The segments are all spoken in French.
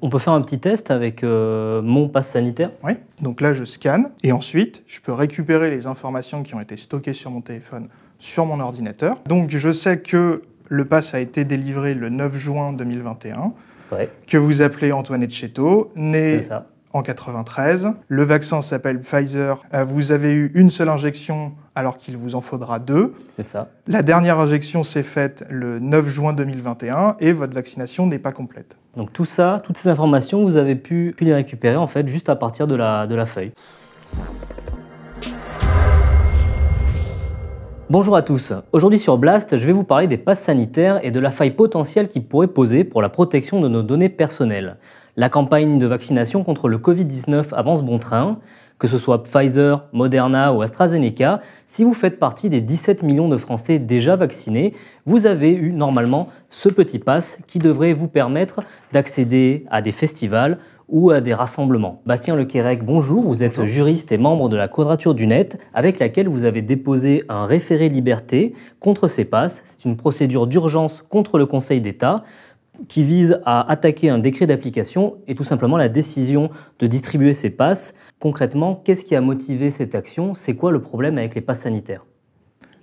On peut faire un petit test avec euh, mon pass sanitaire Oui, donc là je scanne et ensuite je peux récupérer les informations qui ont été stockées sur mon téléphone sur mon ordinateur. Donc je sais que le pass a été délivré le 9 juin 2021, que vous appelez Antoine Etcheto, né en 93. Le vaccin s'appelle Pfizer. Euh, vous avez eu une seule injection alors qu'il vous en faudra deux. C'est ça. La dernière injection s'est faite le 9 juin 2021 et votre vaccination n'est pas complète. Donc tout ça, toutes ces informations, vous avez pu, les récupérer en fait juste à partir de de la feuille. Bonjour à tous, aujourd'hui sur Blast, je vais vous parler des passes sanitaires et de la faille potentielle qui pourrait poser pour la protection de nos données personnelles. La campagne de vaccination contre le Covid-19 avance bon train, que ce soit Pfizer, Moderna ou AstraZeneca, si vous faites partie des 17 millions de Français déjà vaccinés, vous avez eu normalement ce petit pass qui devrait vous permettre d'accéder à des festivals, ou à des rassemblements. Bastien Lequérec, bonjour, vous êtes juriste et membre de la Quadrature du Net, avec laquelle vous avez déposé un référé liberté contre ces passes. C'est une procédure d'urgence contre le Conseil d'État qui vise à attaquer un décret d'application et tout simplement la décision de distribuer ces passes. Concrètement, qu'est-ce qui a motivé cette action C'est quoi le problème avec les passes sanitaires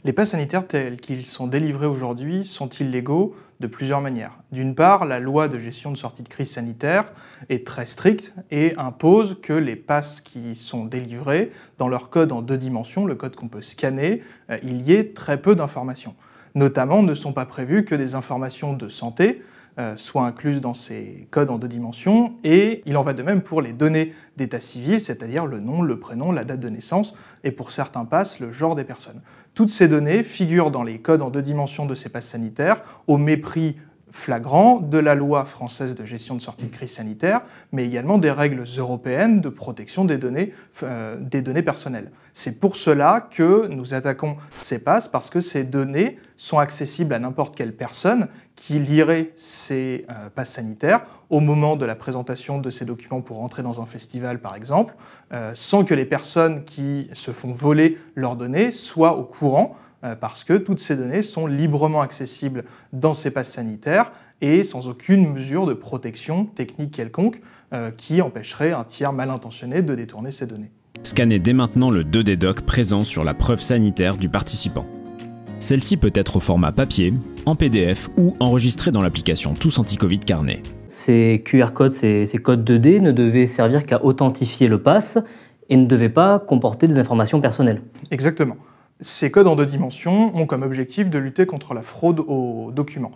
les passes sanitaires tels qu'ils sont délivrés aujourd'hui sont illégaux de plusieurs manières. D'une part, la loi de gestion de sortie de crise sanitaire est très stricte et impose que les passes qui sont délivrées dans leur code en deux dimensions, le code qu'on peut scanner, euh, il y ait très peu d'informations. Notamment, ne sont pas prévues que des informations de santé, euh, soit incluses dans ces codes en deux dimensions, et il en va de même pour les données d'état civil, c'est-à-dire le nom, le prénom, la date de naissance, et pour certains passes, le genre des personnes. Toutes ces données figurent dans les codes en deux dimensions de ces passes sanitaires, au mépris flagrant de la loi française de gestion de sortie de crise sanitaire, mais également des règles européennes de protection des données, euh, des données personnelles. C'est pour cela que nous attaquons ces passes parce que ces données sont accessibles à n'importe quelle personne qui lirait ces euh, passes sanitaires au moment de la présentation de ces documents pour entrer dans un festival, par exemple, euh, sans que les personnes qui se font voler leurs données soient au courant euh, parce que toutes ces données sont librement accessibles dans ces passes sanitaires et sans aucune mesure de protection technique quelconque euh, qui empêcherait un tiers mal intentionné de détourner ces données. Scannez dès maintenant le 2D doc présent sur la preuve sanitaire du participant. Celle-ci peut être au format papier, en PDF ou enregistrée dans l'application Tous Anti-Covid Carnet. Ces QR codes, ces, ces codes 2D ne devaient servir qu'à authentifier le pass et ne devaient pas comporter des informations personnelles. Exactement. Ces codes en deux dimensions ont comme objectif de lutter contre la fraude aux documents.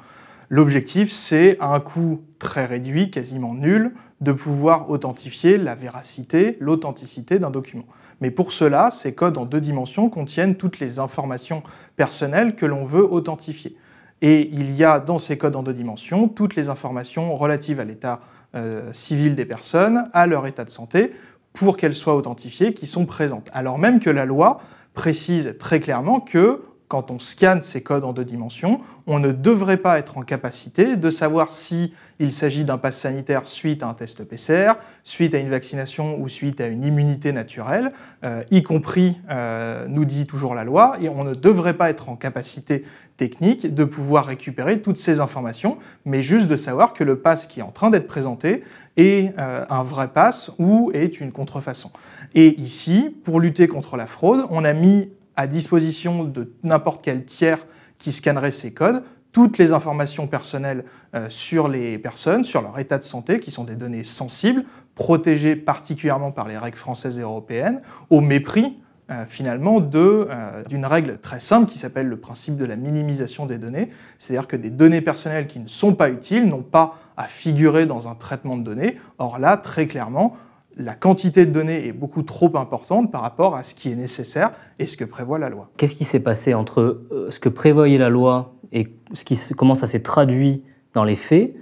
L'objectif, c'est à un coût très réduit, quasiment nul, de pouvoir authentifier la véracité, l'authenticité d'un document. Mais pour cela, ces codes en deux dimensions contiennent toutes les informations personnelles que l'on veut authentifier. Et il y a dans ces codes en deux dimensions toutes les informations relatives à l'état euh, civil des personnes, à leur état de santé, pour qu'elles soient authentifiées, qui sont présentes. Alors même que la loi précise très clairement que quand on scanne ces codes en deux dimensions, on ne devrait pas être en capacité de savoir si il s'agit d'un pass sanitaire suite à un test PCR, suite à une vaccination ou suite à une immunité naturelle, euh, y compris, euh, nous dit toujours la loi, et on ne devrait pas être en capacité technique de pouvoir récupérer toutes ces informations, mais juste de savoir que le pass qui est en train d'être présenté et euh, un vrai passe ou est une contrefaçon. Et ici, pour lutter contre la fraude, on a mis à disposition de n'importe quel tiers qui scannerait ces codes toutes les informations personnelles euh, sur les personnes, sur leur état de santé, qui sont des données sensibles, protégées particulièrement par les règles françaises et européennes, au mépris euh, finalement euh, d'une règle très simple qui s'appelle le principe de la minimisation des données, c'est-à-dire que des données personnelles qui ne sont pas utiles n'ont pas à figurer dans un traitement de données. Or là, très clairement, la quantité de données est beaucoup trop importante par rapport à ce qui est nécessaire et ce que prévoit la loi. Qu'est-ce qui s'est passé entre euh, ce que prévoyait la loi et ce qui, comment ça s'est traduit dans les faits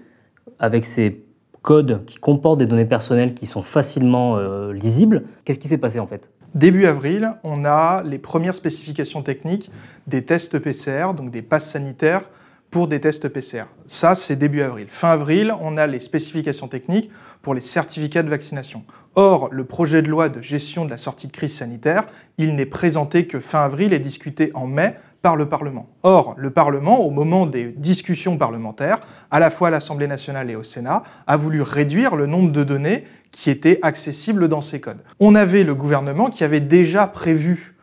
avec ces codes qui comportent des données personnelles qui sont facilement lisibles Qu'est-ce qui s'est passé en fait Début avril, on a les premières spécifications techniques des tests PCR, donc des passes sanitaires pour des tests PCR. Ça, c'est début avril. Fin avril, on a les spécifications techniques pour les certificats de vaccination. Or, le projet de loi de gestion de la sortie de crise sanitaire, il n'est présenté que fin avril et discuté en mai par le Parlement. Or, le Parlement, au moment des discussions parlementaires, à la fois à l'Assemblée nationale et au Sénat, a voulu réduire le nombre de données qui étaient accessibles dans ces codes. On avait le gouvernement qui avait déjà prévu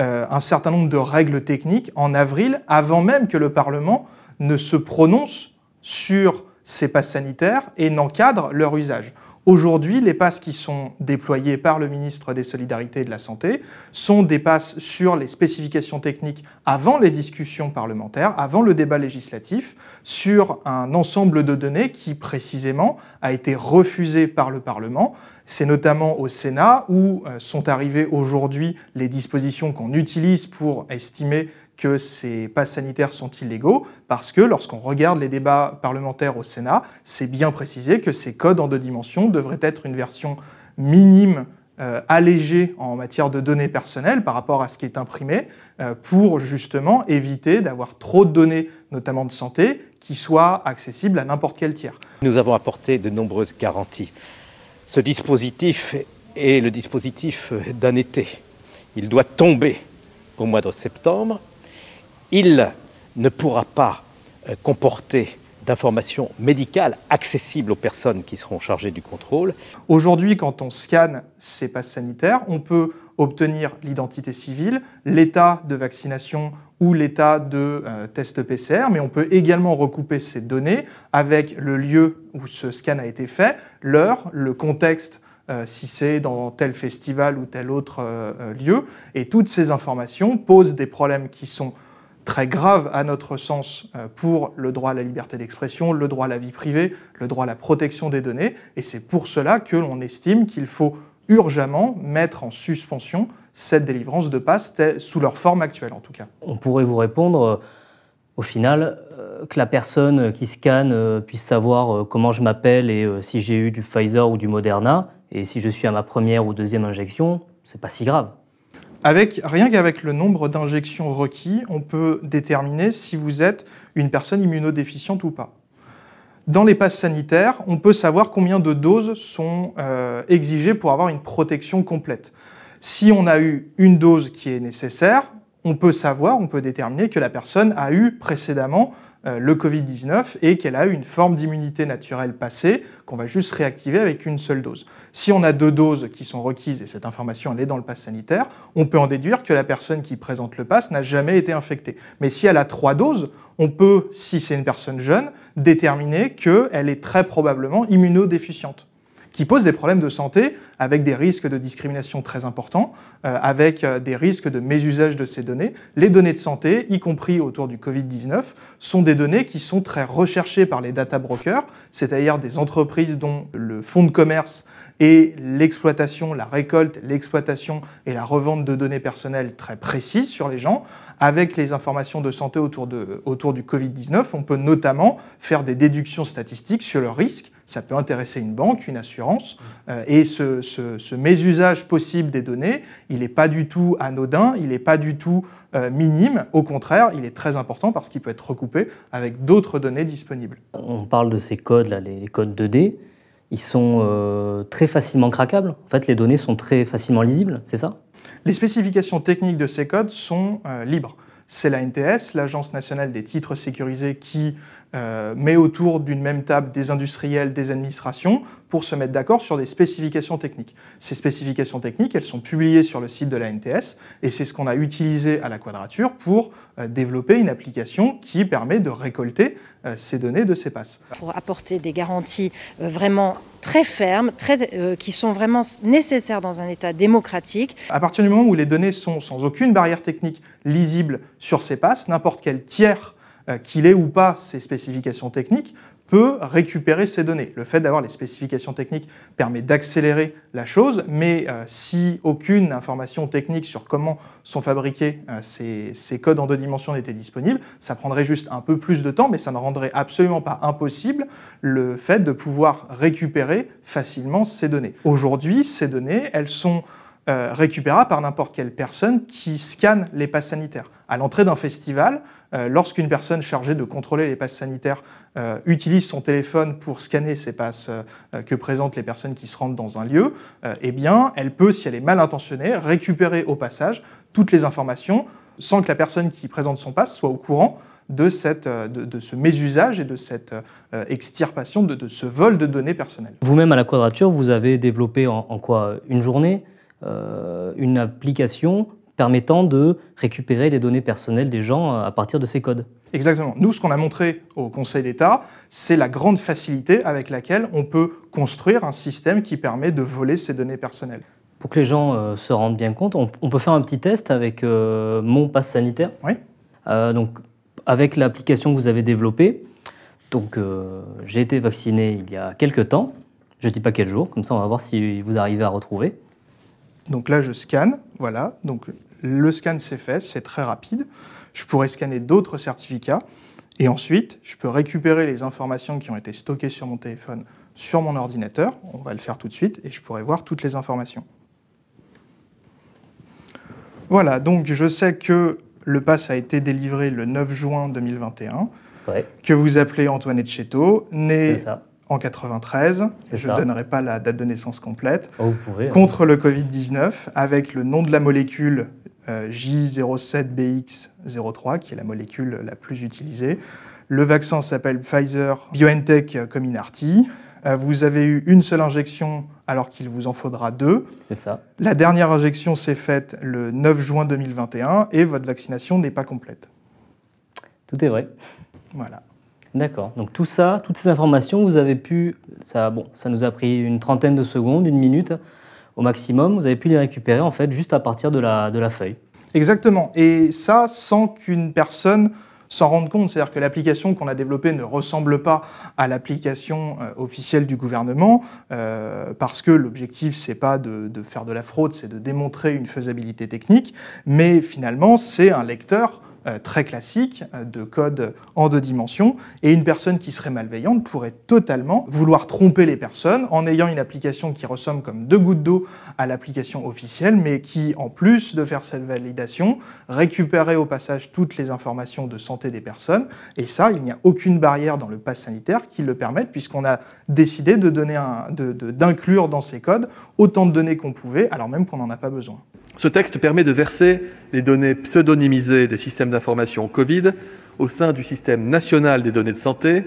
euh, un certain nombre de règles techniques en avril, avant même que le Parlement ne se prononce sur ces passes sanitaires et n'encadre leur usage. Aujourd'hui, les passes qui sont déployées par le ministre des Solidarités et de la Santé sont des passes sur les spécifications techniques avant les discussions parlementaires, avant le débat législatif, sur un ensemble de données qui précisément a été refusé par le Parlement c'est notamment au Sénat où euh, sont arrivées aujourd'hui les dispositions qu'on utilise pour estimer que ces passes sanitaires sont illégaux, parce que lorsqu'on regarde les débats parlementaires au Sénat, c'est bien précisé que ces codes en deux dimensions devraient être une version minime euh, allégée en matière de données personnelles par rapport à ce qui est imprimé, euh, pour justement éviter d'avoir trop de données, notamment de santé, qui soient accessibles à n'importe quel tiers. Nous avons apporté de nombreuses garanties. Ce dispositif est le dispositif d'un été. Il doit tomber au mois de septembre. Il ne pourra pas euh, comporter d'informations médicales accessibles aux personnes qui seront chargées du contrôle. Aujourd'hui, quand on scanne ces passes sanitaires, on peut obtenir l'identité civile, l'état de vaccination ou l'état de euh, test PCR, mais on peut également recouper ces données avec le lieu où ce scan a été fait, l'heure, le contexte euh, si c'est dans tel festival ou tel autre euh, lieu. Et toutes ces informations posent des problèmes qui sont très graves à notre sens pour le droit à la liberté d'expression, le droit à la vie privée, le droit à la protection des données. Et c'est pour cela que l'on estime qu'il faut urgemment mettre en suspension cette délivrance de passe, sous leur forme actuelle en tout cas. On pourrait vous répondre, euh, au final, euh, que la personne qui scanne euh, puisse savoir comment je m'appelle et si j'ai eu du Pfizer ou du Moderna, et si je suis à ma première ou deuxième injection, c'est pas si grave. Avec, rien qu'avec le nombre d'injections requis, on peut déterminer si vous êtes une personne immunodéficiente ou pas. Dans les passes sanitaires, on peut savoir combien de doses sont euh, exigées pour avoir une protection complète. Si on a eu une dose qui est nécessaire, on peut savoir, on peut déterminer que la personne a eu précédemment euh, le Covid-19 et qu'elle a une forme d'immunité naturelle passée qu'on va juste réactiver avec une seule dose. Si on a deux doses qui sont requises et cette information elle est dans le pass sanitaire, on peut en déduire que la personne qui présente le pass n'a jamais été infectée. Mais si elle a trois doses, on peut, si c'est une personne jeune, déterminer qu'elle est très probablement immunodéficiente qui posent des problèmes de santé avec des risques de discrimination très importants, euh, avec euh, des risques de mésusage de ces données. Les données de santé, y compris autour du Covid-19, sont des données qui sont très recherchées par les data brokers, c'est-à-dire des entreprises dont le fonds de commerce et l'exploitation, la récolte, l'exploitation et la revente de données personnelles très précises sur les gens. Avec les informations de santé autour, autour du Covid-19, on peut notamment faire des déductions statistiques sur le risque. Ça peut intéresser une banque, une assurance. Euh, et ce, ce, mésusage possible des données, il n'est pas du tout anodin, il n'est pas du tout euh, minime. Au contraire, il est très important parce qu'il peut être recoupé avec d'autres données disponibles. On parle de ces codes-là, les codes 2D ils sont euh, très facilement craquables. En fait, les données sont très facilement lisibles, c'est ça Les spécifications techniques de ces codes sont euh, libres. C'est la NTS, l'Agence nationale des titres sécurisés, qui met euh, mais autour d'une même table des industriels, des administrations, pour se mettre d'accord sur des spécifications techniques. Ces spécifications techniques, elles sont publiées sur le site de la NTS, et c'est ce qu'on a utilisé à la Quadrature pour euh, développer une application qui permet de récolter euh, ces données de ces passes. Pour apporter des garanties vraiment très fermes, très, qui sont vraiment nécessaires dans un État démocratique. À partir du moment où les données sont sans aucune barrière technique lisible sur ces passes, n'importe quel tiers euh, qu'il ait ou pas ces spécifications techniques, peut récupérer ces données. Le fait d'avoir les spécifications techniques permet d'accélérer la chose, mais euh, si aucune information technique sur comment sont fabriqués euh, ces, codes en deux dimensions n'était disponible, ça prendrait juste un peu plus de temps, mais ça ne rendrait absolument pas impossible le fait de pouvoir récupérer facilement ces données. Aujourd'hui, ces données, elles sont récupérables par n'importe quelle personne qui scanne les passes sanitaires. À l'entrée d'un festival, euh, lorsqu'une personne chargée de contrôler les passes sanitaires euh, utilise son téléphone pour scanner ces passes euh, que présentent les personnes qui se rendent dans un lieu, eh bien, elle peut, si elle est mal intentionnée, récupérer au passage toutes les informations sans que la personne qui présente son passe soit au courant de, cette, ce mésusage et de cette extirpation, de, ce vol de données personnelles. Vous-même à la Quadrature, vous avez développé en, quoi Une journée, une application permettant de récupérer les données personnelles des gens euh, à partir de ces codes. Exactement. Nous, ce qu'on a montré au Conseil d'État, c'est la grande facilité avec laquelle on peut construire un système qui permet de voler ces données personnelles. Pour que les gens euh, se rendent bien compte, on, peut faire un petit test avec euh, mon pass sanitaire. Oui. donc, avec l'application que vous avez développée, donc j'ai été vacciné il y a quelques temps. Je ne dis pas quel jour, comme ça on va voir si vous arrivez à retrouver. Donc là, je scanne, voilà. Donc le scan s'est fait, c'est très rapide. Je pourrais scanner d'autres certificats et ensuite, je peux récupérer les informations qui ont été stockées sur mon téléphone sur mon ordinateur. On va le faire tout de suite et je pourrai voir toutes les informations. Voilà, donc je sais que le pass a été délivré le 9 juin 2021, que vous appelez Antoine Cheteau, né en 93, je ne donnerai pas la date de naissance complète, oh, hein. contre le Covid-19, avec le nom de la molécule J07BX03, qui est la molécule la plus utilisée. Le vaccin s'appelle Pfizer BioNTech Cominarty. Euh, vous avez eu une seule injection alors qu'il vous en faudra deux. C'est ça. La dernière injection s'est faite le 9 juin 2021 et votre vaccination n'est pas complète. Tout est vrai. Voilà. D'accord. Donc tout ça, toutes ces informations, vous avez pu, ça, bon, ça nous a pris une trentaine de secondes, une minute, au maximum, vous avez pu les récupérer en fait juste à partir de la, feuille. Exactement. Et ça, sans qu'une personne s'en rende compte. C'est-à-dire que l'application qu'on a développée ne ressemble pas à l'application euh, officielle du gouvernement, euh, parce que l'objectif, c'est pas de, de, faire de la fraude, c'est de démontrer une faisabilité technique, mais finalement, c'est un lecteur euh, très classique euh, de code en deux dimensions, et une personne qui serait malveillante pourrait totalement vouloir tromper les personnes en ayant une application qui ressemble comme deux gouttes d'eau à l'application officielle, mais qui, en plus de faire cette validation, récupérait au passage toutes les informations de santé des personnes, et ça, il n'y a aucune barrière dans le pass sanitaire qui le permette, puisqu'on a décidé de donner d'inclure dans ces codes autant de données qu'on pouvait, alors même qu'on n'en a pas besoin. Ce texte permet de verser les données pseudonymisées des systèmes d'information Covid au sein du système national des données de santé,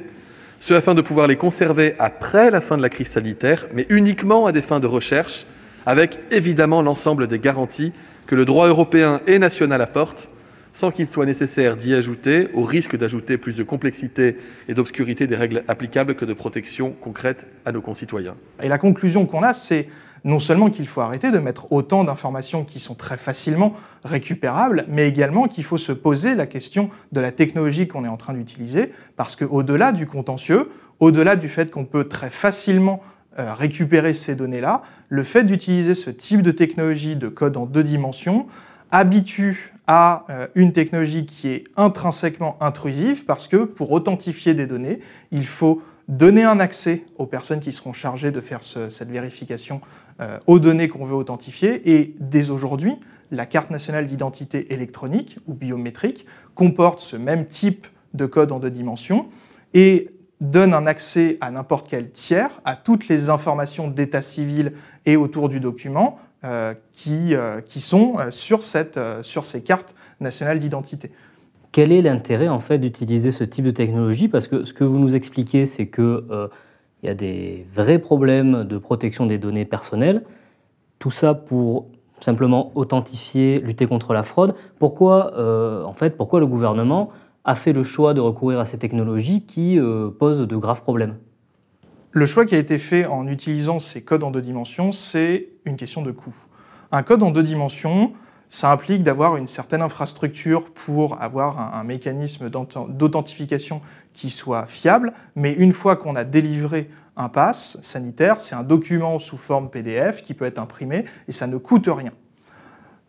ce afin de pouvoir les conserver après la fin de la crise sanitaire, mais uniquement à des fins de recherche, avec évidemment l'ensemble des garanties que le droit européen et national apporte, sans qu'il soit nécessaire d'y ajouter, au risque d'ajouter plus de complexité et d'obscurité des règles applicables que de protection concrète à nos concitoyens. Et la conclusion qu'on a, c'est non seulement qu'il faut arrêter de mettre autant d'informations qui sont très facilement récupérables, mais également qu'il faut se poser la question de la technologie qu'on est en train d'utiliser, parce qu'au-delà du contentieux, au-delà du fait qu'on peut très facilement euh, récupérer ces données-là, le fait d'utiliser ce type de technologie de code en deux dimensions habitue à euh, une technologie qui est intrinsèquement intrusive parce que pour authentifier des données, il faut donner un accès aux personnes qui seront chargées de faire cette vérification euh, aux données qu'on veut authentifier. Et dès aujourd'hui, la carte nationale d'identité électronique ou biométrique comporte ce même type de code en deux dimensions et donne un accès à n'importe quel tiers à toutes les informations d'état civil et autour du document euh, qui, euh, qui, sont sur, cette, sur ces cartes nationales d'identité. Quel est l'intérêt en fait d'utiliser ce type de technologie Parce que ce que vous nous expliquez, c'est que il y a des vrais problèmes de protection des données personnelles. Tout ça pour simplement authentifier, lutter contre la fraude. Pourquoi, euh, en fait, pourquoi le gouvernement a fait le choix de recourir à ces technologies qui euh, posent de graves problèmes Le choix qui a été fait en utilisant ces codes en deux dimensions, c'est une question de coût. Un code en deux dimensions, ça implique d'avoir une certaine infrastructure pour avoir un, mécanisme d'authentification qui soit fiable, mais une fois qu'on a délivré un pass sanitaire, c'est un document sous forme PDF qui peut être imprimé et ça ne coûte rien.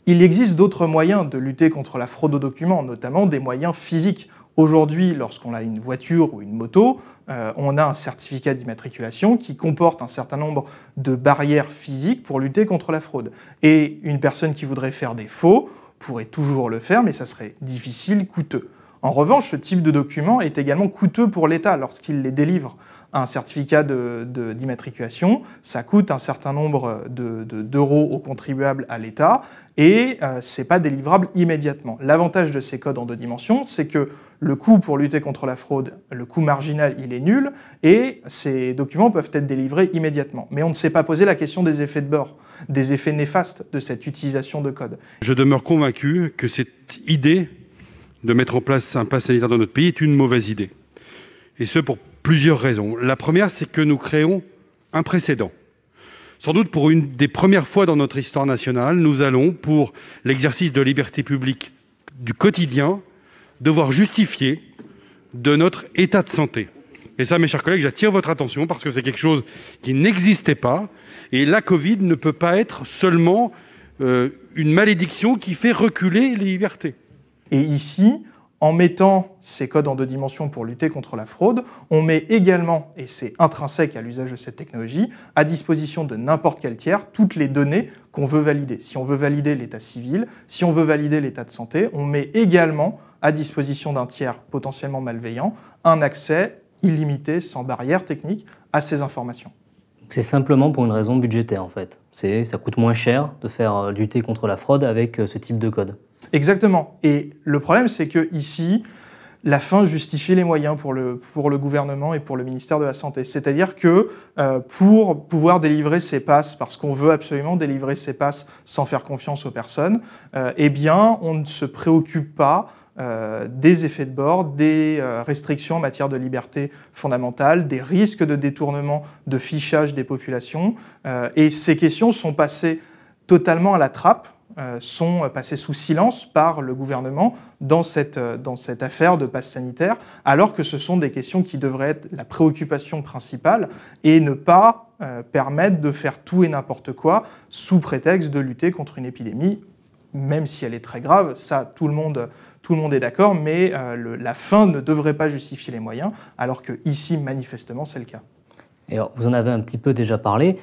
Il existe d'autres moyens de lutter contre la fraude aux documents, notamment des moyens physiques. Aujourd'hui, lorsqu'on a une voiture ou une moto, euh, on a un certificat d'immatriculation qui comporte un certain nombre de barrières physiques pour lutter contre la fraude. Et une personne qui voudrait faire des faux pourrait toujours le faire, mais ça serait difficile, coûteux. En revanche, ce type de document est également coûteux pour l'État lorsqu'il les délivre un certificat d'immatriculation. De, ça coûte un certain nombre d'euros aux contribuables à l'État et euh, c'est ce n'est pas délivrable immédiatement. L'avantage de ces codes en deux dimensions, c'est que le coût pour lutter contre la fraude, le coût marginal, il est nul et ces documents peuvent être délivrés immédiatement. Mais on ne s'est pas posé la question des effets de bord, des effets néfastes de cette utilisation de codes. Je demeure convaincu que cette idée de mettre en place un pass sanitaire dans notre pays est une mauvaise idée. Et ce, pour plusieurs raisons. La première, c'est que nous créons un précédent. Sans doute pour une des premières fois dans notre histoire nationale, nous allons, pour l'exercice de liberté publique du quotidien, devoir justifier de notre état de santé. Et ça, mes chers collègues, j'attire votre attention parce que c'est quelque chose qui n'existait pas. Et la Covid ne peut pas être seulement euh, une malédiction qui fait reculer les libertés. Et ici, en mettant ces codes en deux dimensions pour lutter contre la fraude, on met également, et c'est intrinsèque à l'usage de cette technologie, à disposition de n'importe quel tiers toutes les données qu'on veut valider. Si on veut valider l'état civil, si on veut valider l'état de santé, on met également à disposition d'un tiers potentiellement malveillant un accès illimité, sans barrière technique, à ces informations. C'est simplement pour une raison budgétaire en fait. Ça coûte moins cher de faire euh, lutter contre la fraude avec euh, ce type de code. Exactement. Et le problème, c'est que ici, la fin justifie les moyens pour le, pour le gouvernement et pour le ministère de la Santé. C'est-à-dire que euh, pour pouvoir délivrer ces passes, parce qu'on veut absolument délivrer ces passes sans faire confiance aux personnes, euh, eh bien, on ne se préoccupe pas euh, des effets de bord, des restrictions en matière de liberté fondamentale, des risques de détournement, de fichage des populations. et ces questions sont passées totalement à la trappe euh, sont passés sous silence par le gouvernement dans cette, euh, dans cette affaire de passe sanitaire, alors que ce sont des questions qui devraient être la préoccupation principale et ne pas euh, permettre de faire tout et n'importe quoi sous prétexte de lutter contre une épidémie, même si elle est très grave, ça tout le monde, tout le monde est d'accord, mais la fin ne devrait pas justifier les moyens, alors que ici, manifestement, c'est le cas. alors, vous en avez un petit peu déjà parlé.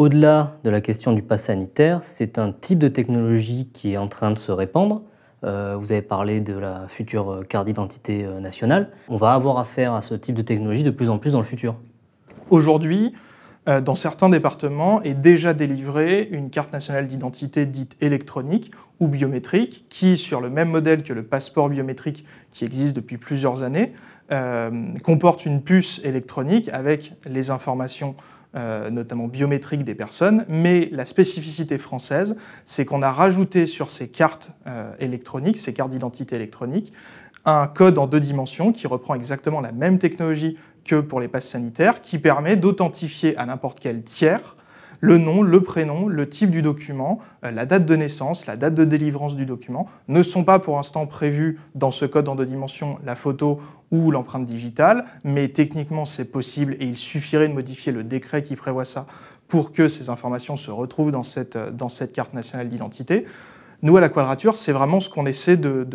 Au-delà de la question du pass sanitaire, c'est un type de technologie qui est en train de se répandre. Euh, vous avez parlé de la future carte d'identité euh, nationale. On va avoir affaire à ce type de technologie de plus en plus dans le futur. Aujourd'hui, euh, dans certains départements, est déjà délivrée une carte nationale d'identité dite électronique ou biométrique, qui, sur le même modèle que le passeport biométrique qui existe depuis plusieurs années, comporte une puce électronique avec les informations euh, notamment biométriques des personnes, mais la spécificité française, c'est qu'on a rajouté sur ces cartes euh, électroniques, ces cartes d'identité électroniques, un code en deux dimensions qui reprend exactement la même technologie que pour les passes sanitaires, qui permet d'authentifier à n'importe quel tiers le nom, le prénom, le type du document, euh, la date de naissance, la date de délivrance du document ne sont pas pour l'instant prévus dans ce code en deux dimensions, la photo ou l'empreinte digitale, mais techniquement c'est possible et il suffirait de modifier le décret qui prévoit ça pour que ces informations se retrouvent dans cette, euh, dans cette carte nationale d'identité. Nous, à la quadrature, c'est vraiment ce qu'on essaie de,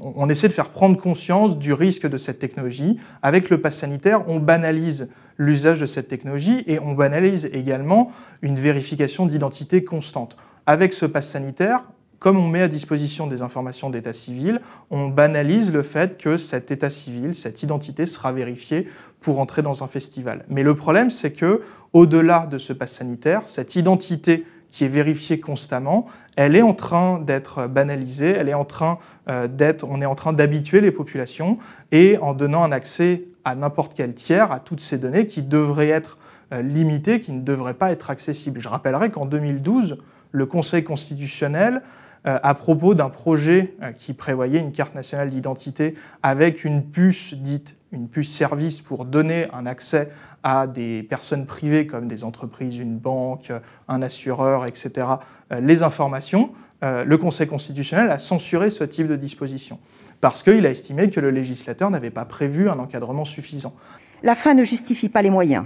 on essaie de faire prendre conscience du risque de cette technologie. Avec le pass sanitaire, on banalise l'usage de cette technologie et on banalise également une vérification d'identité constante. Avec ce pass sanitaire, comme on met à disposition des informations d'état civil, on banalise le fait que cet état civil, cette identité sera vérifiée pour entrer dans un festival. Mais le problème, c'est que, au-delà de ce pass sanitaire, cette identité qui est vérifiée constamment, elle est en train d'être banalisée, elle est en train euh, d'être, on est en train d'habituer les populations et en donnant un accès à n'importe quel tiers à toutes ces données qui devraient être euh, limitées, qui ne devraient pas être accessibles. Je rappellerai qu'en 2012, le Conseil constitutionnel euh, à propos d'un projet qui prévoyait une carte nationale d'identité avec une puce dite une puce service pour donner un accès à des personnes privées comme des entreprises, une banque, un assureur, etc., euh, les informations, euh, le Conseil constitutionnel a censuré ce type de disposition parce qu'il a estimé que le législateur n'avait pas prévu un encadrement suffisant. La fin ne justifie pas les moyens.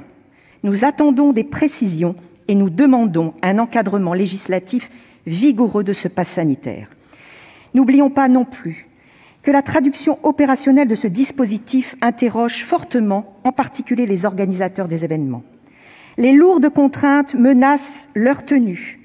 Nous attendons des précisions et nous demandons un encadrement législatif vigoureux de ce pass sanitaire. N'oublions pas non plus que la traduction opérationnelle de ce dispositif interroge fortement, en particulier les organisateurs des événements. Les lourdes contraintes menacent leur tenue,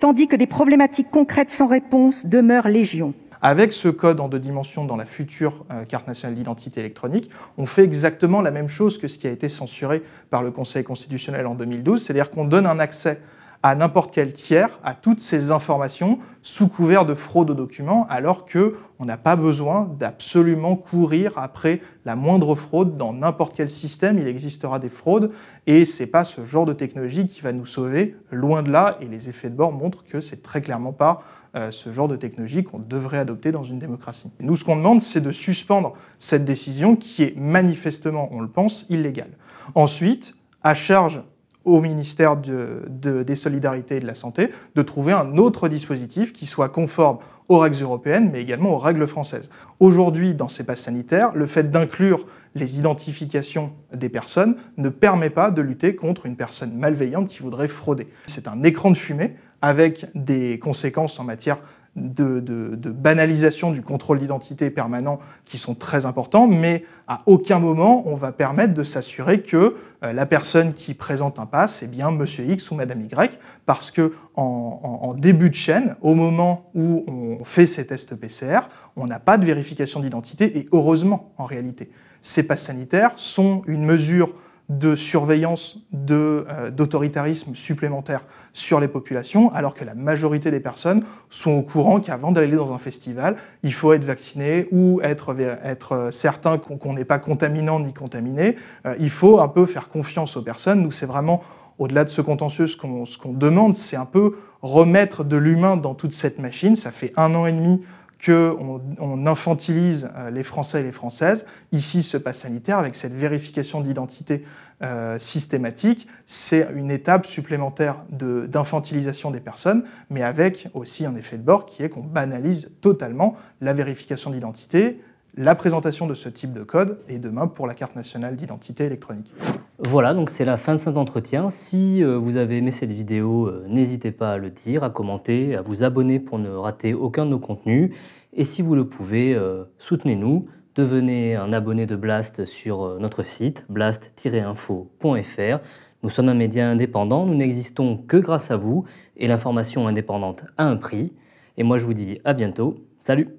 tandis que des problématiques concrètes sans réponse demeurent légion. Avec ce code en deux dimensions dans la future euh, carte nationale d'identité électronique, on fait exactement la même chose que ce qui a été censuré par le Conseil constitutionnel en 2012, c'est-à-dire qu'on donne un accès à n'importe quel tiers à toutes ces informations sous couvert de fraude aux documents, alors que on n'a pas besoin d'absolument courir après la moindre fraude dans n'importe quel système. Il existera des fraudes et n'est pas ce genre de technologie qui va nous sauver, loin de là. Et les effets de bord montrent que c'est très clairement pas euh, ce genre de technologie qu'on devrait adopter dans une démocratie. nous, ce qu'on demande, c'est de suspendre cette décision qui est manifestement, on le pense, illégale. Ensuite, à charge au ministère des Solidarités et de la Santé de trouver un autre dispositif qui soit conforme aux règles européennes, mais également aux règles françaises. Aujourd'hui, dans ces passes sanitaires, le fait d'inclure les identifications des personnes ne permet pas de lutter contre une personne malveillante qui voudrait frauder. C'est un écran de fumée avec des conséquences en matière de, banalisation du contrôle d'identité permanent qui sont très importants, mais à aucun moment on va permettre de s'assurer que euh, la personne qui présente un pass est eh bien Monsieur X ou Madame Y, parce que en, début de chaîne, au moment où on fait ces tests PCR, on n'a pas de vérification d'identité, et heureusement en réalité. Ces passes sanitaires sont une mesure de surveillance, euh, d'autoritarisme supplémentaire sur les populations, alors que la majorité des personnes sont au courant qu'avant d'aller dans un festival, il faut être vacciné ou être, certain qu'on n'est pas contaminant ni contaminé. Euh, il faut un peu faire confiance aux personnes. Nous, c'est vraiment au-delà de ce contentieux, ce qu'on demande, c'est un peu remettre de l'humain dans toute cette machine. Ça fait un an et demi qu'on on infantilise euh, les Français et les Françaises. Ici, ce passe sanitaire, avec cette vérification d'identité euh, systématique, c'est une étape supplémentaire d'infantilisation des personnes, mais avec aussi un effet de bord qui est qu'on banalise totalement la vérification d'identité, la présentation de ce type de code et demain pour la carte nationale d'identité électronique. Voilà, donc c'est la fin de cet entretien. Si euh, vous avez aimé cette vidéo, euh, n'hésitez pas à le dire, à commenter, à vous abonner pour ne rater aucun de nos contenus. Et si vous le pouvez, euh, soutenez-nous, devenez un abonné de Blast sur notre site blast-info.fr. Nous sommes un média indépendant, nous n'existons que grâce à vous et l'information indépendante a un prix. Et moi je vous dis à bientôt, salut